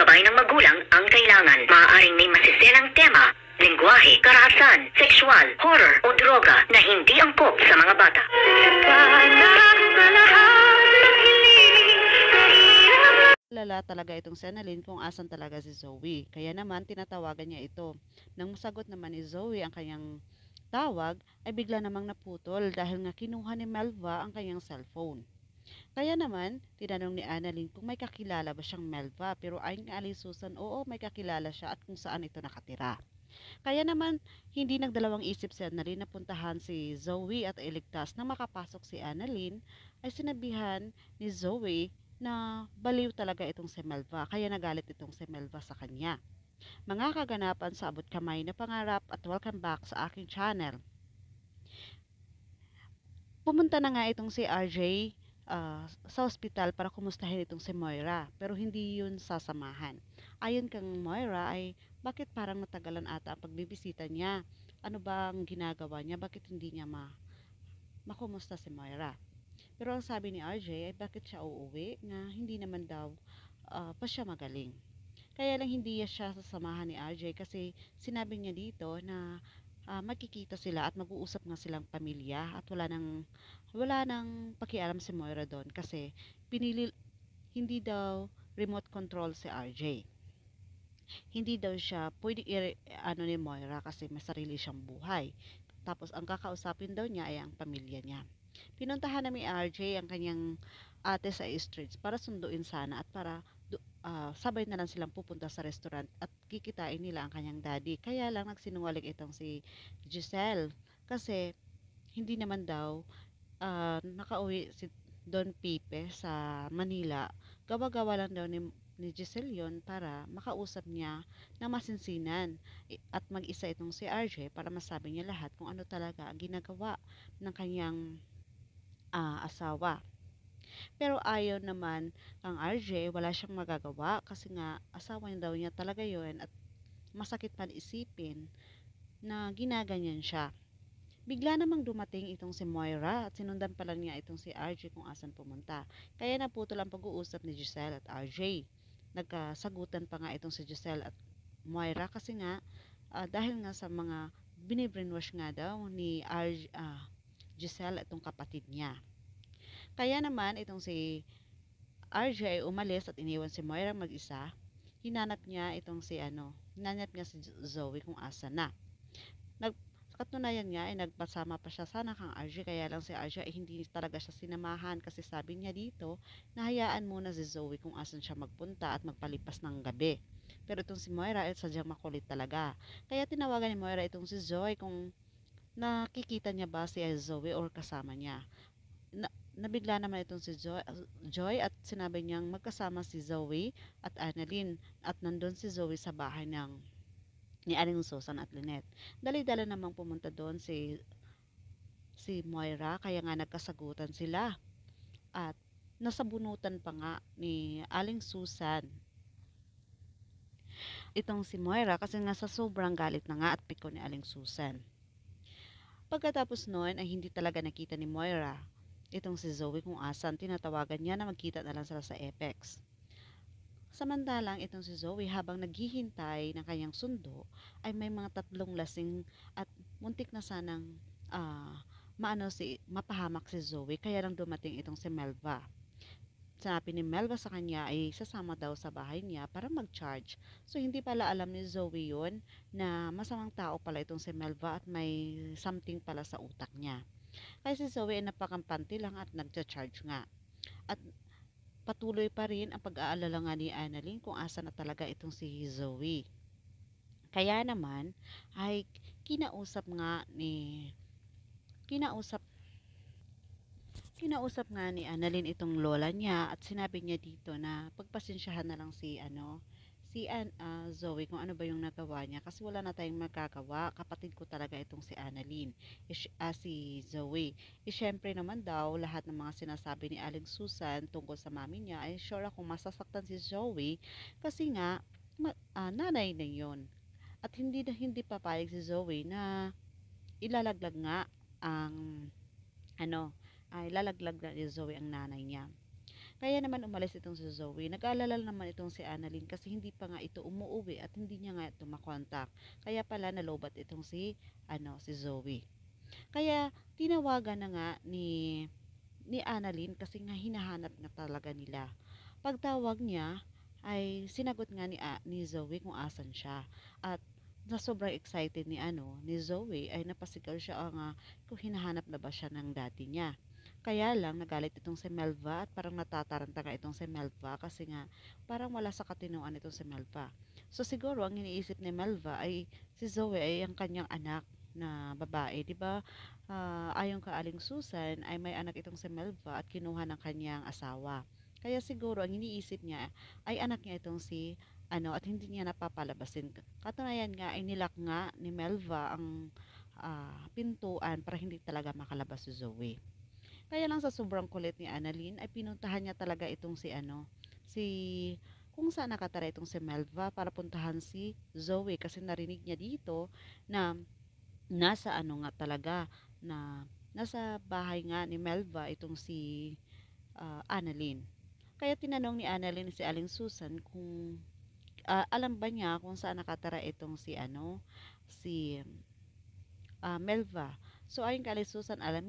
gabay ng magulang ang kailangan. Maaaring may masiselang tema, lingwahe, karahasan, sexual, horror o droga na hindi angkop sa mga bata. Lala talaga itong Senalyn kung asan talaga si Zoe. Kaya naman tinatawagan niya ito. Nang masagot naman ni Zoe ang kanyang tawag ay bigla namang naputol dahil nga kinuha ni Melva ang kanyang cellphone. Kaya naman, tinanong ni Annalyn kung may kakilala ba siyang Melva pero ay nga Aling Susan, oo may kakilala siya at kung saan ito nakatira. Kaya naman, hindi nagdalawang isip si Annalyn na puntahan si Zoe at iligtas na makapasok si Annalyn ay sinabihan ni Zoe na baliw talaga itong si Melva kaya nagalit itong si Melva sa kanya. Mga kaganapan sa abot kamay na pangarap at welcome back sa aking channel. Pumunta na nga itong si RJ Ah, sa ospital para kumustahin itong si Moira pero hindi yun sasamahan. Ayon kang Moira ay bakit parang natagalan ata ang pagbibisita niya? Ano ba ang ginagawa niya? Bakit hindi niya ma makumusta si Moira? Pero ang sabi ni RJ ay bakit siya uuwi na hindi naman daw uh, pa siya magaling. Kaya lang hindi siya sasamahan ni RJ kasi sinabi niya dito na uh, magkikita sila at mag-uusap nga silang pamilya at wala nang wala nang pakialam si Moira doon kasi pinili hindi daw remote control si RJ. Hindi daw siya pwede i- ano ni Moira kasi may sarili siyang buhay. Tapos ang kakausapin daw niya ay ang pamilya niya. Pinuntahan na ni RJ ang kanyang ate sa streets para sunduin sana at para uh, sabay na lang silang pupunta sa restaurant at kikitain nila ang kanyang daddy. Kaya lang nagsinungaling itong si Giselle kasi hindi naman daw uh, nakauwi si Don Pipe sa Manila. Gawa-gawa lang daw ni, ni Giselle yon para makausap niya na masinsinan at mag-isa itong si RJ para masabi niya lahat kung ano talaga ang ginagawa ng kanyang uh, asawa. Pero ayaw naman ang RJ, wala siyang magagawa kasi nga asawa niya daw niya talaga yun at masakit pa isipin na ginaganyan siya. Bigla namang dumating itong si Moira at sinundan pala niya itong si RJ kung asan pumunta. Kaya naputol ang pag-uusap ni Giselle at RJ. Nagkasagutan pa nga itong si Giselle at Moira kasi nga uh, dahil nga sa mga binibrainwash nga daw ni RJ, uh, ah, Giselle at itong kapatid niya. Kaya naman itong si RJ ay umalis at iniwan si Moira mag-isa. Hinanap niya itong si ano, hinanap niya si Zoe kung asa na. Nag katunayan nga ay nagpasama pa siya sana kang RJ kaya lang si RJ ay hindi talaga siya sinamahan kasi sabi niya dito na hayaan muna si Zoe kung asan siya magpunta at magpalipas ng gabi. Pero itong si Moira ay eh, sadyang makulit talaga. Kaya tinawagan ni Moira itong si Zoe kung nakikita niya ba si Zoe or kasama niya. Na, nabigla naman itong si Joy, Joy at sinabi niyang magkasama si Zoe at Annalyn at nandun si Zoe sa bahay ng ni Aling Susan at Lynette. Dali-dala namang pumunta doon si si Moira kaya nga nagkasagutan sila. At nasabunutan pa nga ni Aling Susan itong si Moira kasi nga sa sobrang galit na nga at piko ni Aling Susan. Pagkatapos noon ay hindi talaga nakita ni Moira itong si Zoe kung asan tinatawagan niya na magkita na lang sila sa Apex. Samantalang itong si Zoe habang naghihintay ng kanyang sundo ay may mga tatlong lasing at muntik na sanang uh, maano si, mapahamak si Zoe kaya lang dumating itong si Melva. Sabi ni Melva sa kanya ay sasama daw sa bahay niya para mag-charge. So hindi pala alam ni Zoe yon na masamang tao pala itong si Melva at may something pala sa utak niya. Kasi si Zoe ay napakampanti lang at nagcha-charge nga. At patuloy pa rin ang pag-aalala nga ni Annalyn kung asa na talaga itong si Zoe. Kaya naman ay kinausap nga ni kinausap kinausap nga ni Annalyn itong lola niya at sinabi niya dito na pagpasensyahan na lang si ano si An, ah, Zoe kung ano ba yung nagawa niya kasi wala na tayong magkagawa kapatid ko talaga itong si Annalyn Ish, uh, si Zoe e syempre naman daw lahat ng mga sinasabi ni Aling Susan tungkol sa mami niya ay sure akong masasaktan si Zoe kasi nga ma, uh, nanay na yon at hindi na hindi papayag si Zoe na ilalaglag nga ang ano ay lalaglag na ni Zoe ang nanay niya kaya naman umalis itong si Zoe. Nag-aalala naman itong si Annalyn kasi hindi pa nga ito umuwi at hindi niya nga ito makontak. Kaya pala nalobat itong si, ano, si Zoe. Kaya tinawagan na nga ni, ni Annalyn kasi nga hinahanap na talaga nila. Pagtawag niya ay sinagot nga ni, ni Zoe kung asan siya. At na sobrang excited ni ano ni Zoe ay napasigaw siya ah, nga uh, kung hinahanap na ba siya ng dati niya. Kaya lang, nagalit itong si Melva at parang natataranta nga itong si Melva kasi nga parang wala sa katinuan itong si Melva. So siguro ang iniisip ni Melva ay si Zoe ay ang kanyang anak na babae, 'di ba? Uh, ayon ka Aling Susan ay may anak itong si Melva at kinuha ng kanyang asawa. Kaya siguro ang iniisip niya ay anak niya itong si ano at hindi niya napapalabasin. Katunayan nga ay nilak nga ni Melva ang uh, pintuan para hindi talaga makalabas si Zoe. Kaya lang sa sobrang kulit ni Annalyn ay pinuntahan niya talaga itong si ano, si kung saan nakatara itong si Melva para puntahan si Zoe kasi narinig niya dito na nasa ano nga talaga na nasa bahay nga ni Melva itong si uh, Annalyn. Kaya tinanong ni Annalyn si Aling Susan kung uh, alam ba niya kung saan nakatara itong si ano si uh, Melva. So ayon kay Aling Susan alam